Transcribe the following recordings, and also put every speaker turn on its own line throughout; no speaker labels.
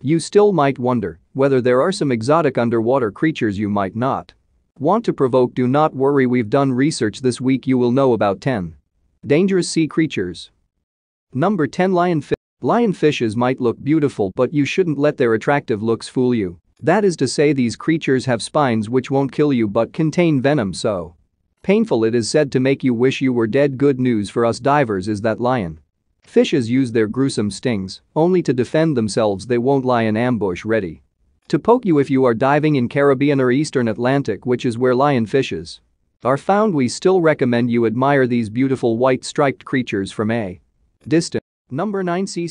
You still might wonder whether there are some exotic underwater creatures you might not want to provoke do not worry we've done research this week you will know about 10 dangerous sea creatures. Number 10 Lionfish Lionfishes might look beautiful but you shouldn't let their attractive looks fool you. That is to say these creatures have spines which won't kill you but contain venom so painful it is said to make you wish you were dead good news for us divers is that lion Fishes use their gruesome stings only to defend themselves they won't lie in ambush ready. To poke you if you are diving in Caribbean or Eastern Atlantic which is where lionfishes are found we still recommend you admire these beautiful white striped creatures from a distant. Number 9 Sea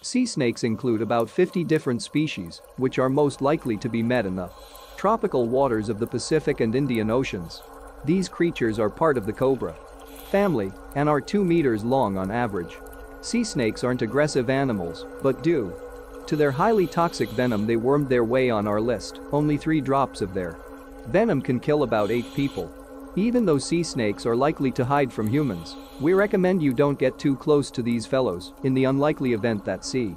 Sea snakes include about 50 different species, which are most likely to be met in the tropical waters of the Pacific and Indian Oceans. These creatures are part of the cobra family and are 2 meters long on average. Sea snakes aren't aggressive animals, but do. To their highly toxic venom they wormed their way on our list, only three drops of their venom can kill about eight people. Even though sea snakes are likely to hide from humans, we recommend you don't get too close to these fellows in the unlikely event that sea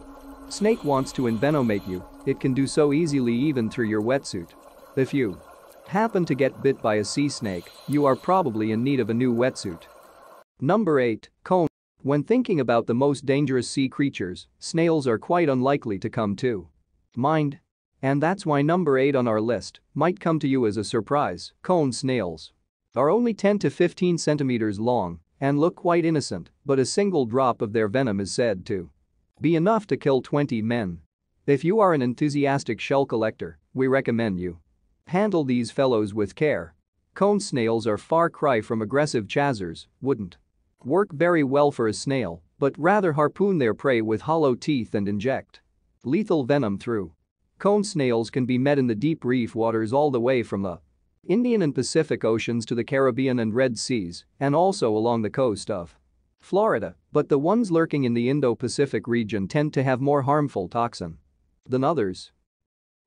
snake wants to envenomate you, it can do so easily even through your wetsuit. If you happen to get bit by a sea snake, you are probably in need of a new wetsuit. Number 8, comb when thinking about the most dangerous sea creatures, snails are quite unlikely to come to mind. And that's why number 8 on our list might come to you as a surprise, cone snails. Are only 10 to 15 centimeters long and look quite innocent, but a single drop of their venom is said to be enough to kill 20 men. If you are an enthusiastic shell collector, we recommend you handle these fellows with care. Cone snails are far cry from aggressive chasers, wouldn't work very well for a snail, but rather harpoon their prey with hollow teeth and inject lethal venom through. Cone snails can be met in the deep reef waters all the way from the Indian and Pacific Oceans to the Caribbean and Red Seas, and also along the coast of Florida, but the ones lurking in the Indo-Pacific region tend to have more harmful toxin than others.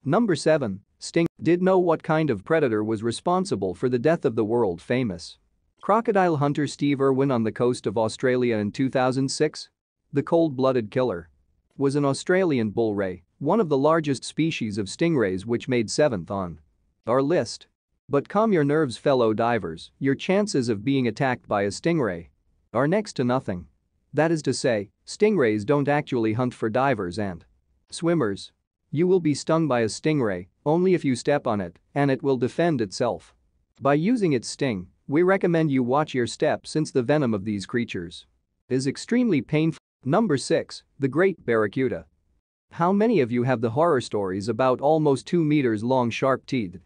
Number 7. Sting did know what kind of predator was responsible for the death of the world-famous Crocodile hunter Steve Irwin on the coast of Australia in 2006? The cold-blooded killer was an Australian bull ray, one of the largest species of stingrays which made seventh on our list. But calm your nerves fellow divers, your chances of being attacked by a stingray are next to nothing. That is to say, stingrays don't actually hunt for divers and swimmers. You will be stung by a stingray only if you step on it and it will defend itself. By using its sting, we recommend you watch your step since the venom of these creatures is extremely painful. Number 6. The Great Barracuda. How many of you have the horror stories about almost 2 meters long sharp teeth?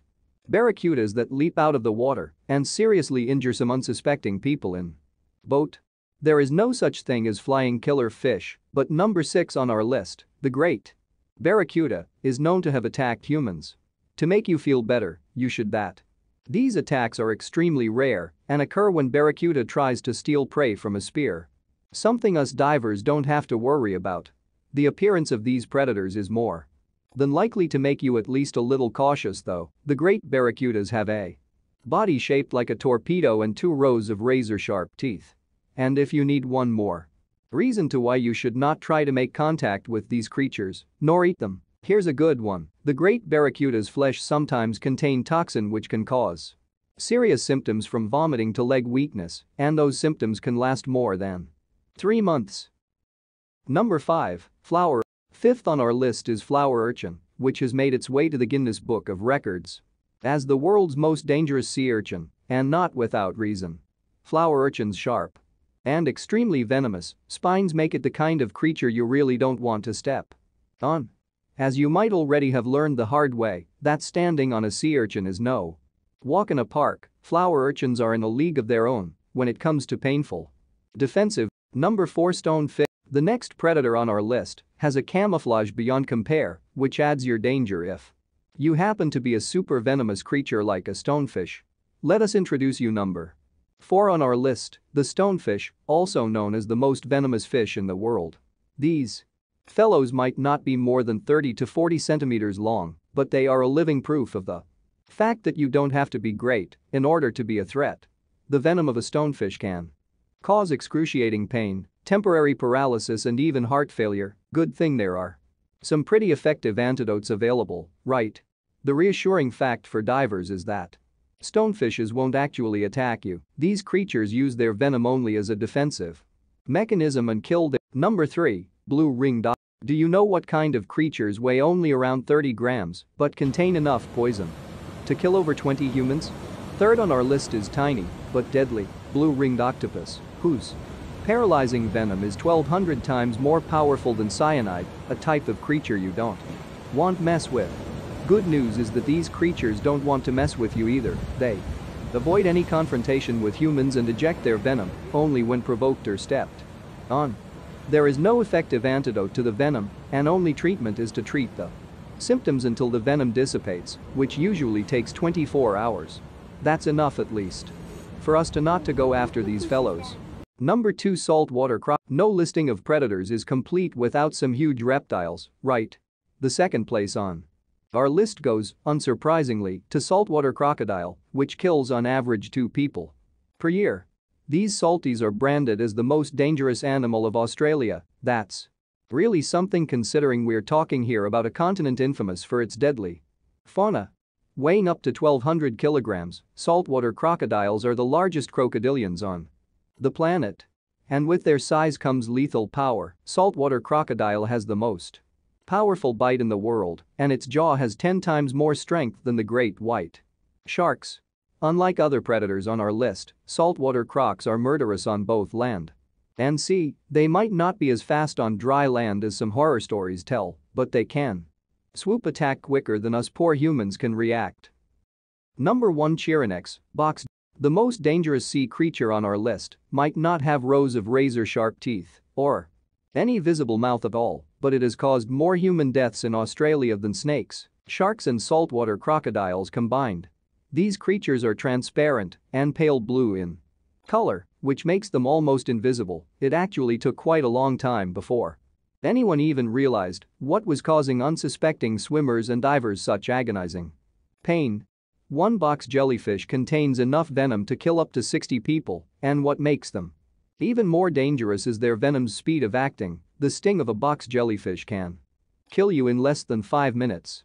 Barracudas that leap out of the water and seriously injure some unsuspecting people in boat. There is no such thing as flying killer fish, but number 6 on our list, the great barracuda, is known to have attacked humans. To make you feel better, you should bat these attacks are extremely rare and occur when barracuda tries to steal prey from a spear. Something us divers don't have to worry about. The appearance of these predators is more than likely to make you at least a little cautious though, the great barracudas have a body shaped like a torpedo and two rows of razor-sharp teeth. And if you need one more reason to why you should not try to make contact with these creatures, nor eat them. Here's a good one. The great barracuda's flesh sometimes contain toxin which can cause serious symptoms from vomiting to leg weakness, and those symptoms can last more than 3 months. Number 5, flower. Fifth on our list is flower urchin, which has made its way to the Guinness Book of Records as the world's most dangerous sea urchin, and not without reason. Flower urchins sharp and extremely venomous, spines make it the kind of creature you really don't want to step on. As you might already have learned the hard way, that standing on a sea urchin is no. Walk in a park, flower urchins are in a league of their own when it comes to painful. Defensive, number 4 Stonefish The next predator on our list has a camouflage beyond compare, which adds your danger if you happen to be a super venomous creature like a stonefish. Let us introduce you number 4 on our list, the stonefish, also known as the most venomous fish in the world. These Fellows might not be more than 30 to 40 centimeters long, but they are a living proof of the fact that you don't have to be great in order to be a threat. The venom of a stonefish can cause excruciating pain, temporary paralysis and even heart failure, good thing there are some pretty effective antidotes available, right? The reassuring fact for divers is that stonefishes won't actually attack you, these creatures use their venom only as a defensive mechanism and kill their... Number 3, Blue Ring do you know what kind of creatures weigh only around 30 grams but contain enough poison to kill over 20 humans? Third on our list is tiny, but deadly, blue-ringed octopus, whose paralyzing venom is 1200 times more powerful than cyanide, a type of creature you don't want mess with. Good news is that these creatures don't want to mess with you either, they avoid any confrontation with humans and eject their venom only when provoked or stepped on. There is no effective antidote to the venom, and only treatment is to treat the symptoms until the venom dissipates, which usually takes 24 hours. That's enough at least. For us to not to go after these fellows. Number 2 Saltwater croc. No listing of predators is complete without some huge reptiles, right? The second place on. Our list goes, unsurprisingly, to saltwater crocodile, which kills on average two people per year. These salties are branded as the most dangerous animal of Australia, that's really something considering we're talking here about a continent infamous for its deadly fauna. Weighing up to 1200 kilograms, saltwater crocodiles are the largest crocodilians on the planet. And with their size comes lethal power, saltwater crocodile has the most powerful bite in the world, and its jaw has 10 times more strength than the great white. Sharks Unlike other predators on our list, saltwater crocs are murderous on both land and sea, they might not be as fast on dry land as some horror stories tell, but they can. Swoop attack quicker than us poor humans can react. Number 1 Chironex, Box The most dangerous sea creature on our list might not have rows of razor-sharp teeth or any visible mouth at all, but it has caused more human deaths in Australia than snakes, sharks and saltwater crocodiles combined. These creatures are transparent and pale blue in color, which makes them almost invisible, it actually took quite a long time before anyone even realized what was causing unsuspecting swimmers and divers such agonizing pain. One box jellyfish contains enough venom to kill up to 60 people, and what makes them even more dangerous is their venom's speed of acting, the sting of a box jellyfish can kill you in less than 5 minutes.